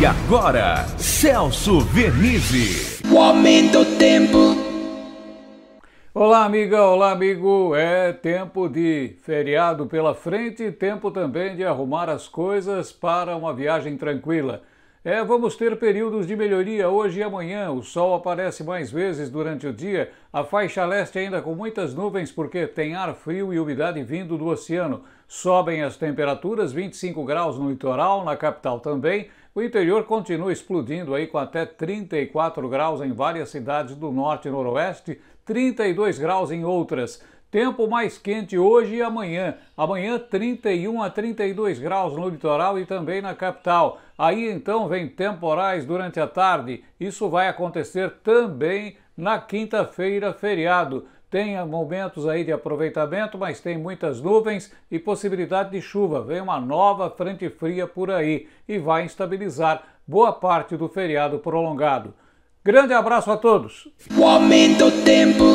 E agora, Celso Vernizzi. O aumento tempo. Olá, amiga, olá, amigo. É tempo de feriado pela frente e tempo também de arrumar as coisas para uma viagem tranquila. É, vamos ter períodos de melhoria hoje e amanhã. O sol aparece mais vezes durante o dia. A faixa leste ainda com muitas nuvens porque tem ar frio e umidade vindo do oceano. Sobem as temperaturas, 25 graus no litoral, na capital também. O interior continua explodindo aí com até 34 graus em várias cidades do norte e noroeste, 32 graus em outras. Tempo mais quente hoje e amanhã. Amanhã 31 a 32 graus no litoral e também na capital. Aí então vem temporais durante a tarde. Isso vai acontecer também na quinta-feira, feriado. Tem momentos aí de aproveitamento, mas tem muitas nuvens e possibilidade de chuva. Vem uma nova frente fria por aí e vai estabilizar boa parte do feriado prolongado. Grande abraço a todos! O aumento tempo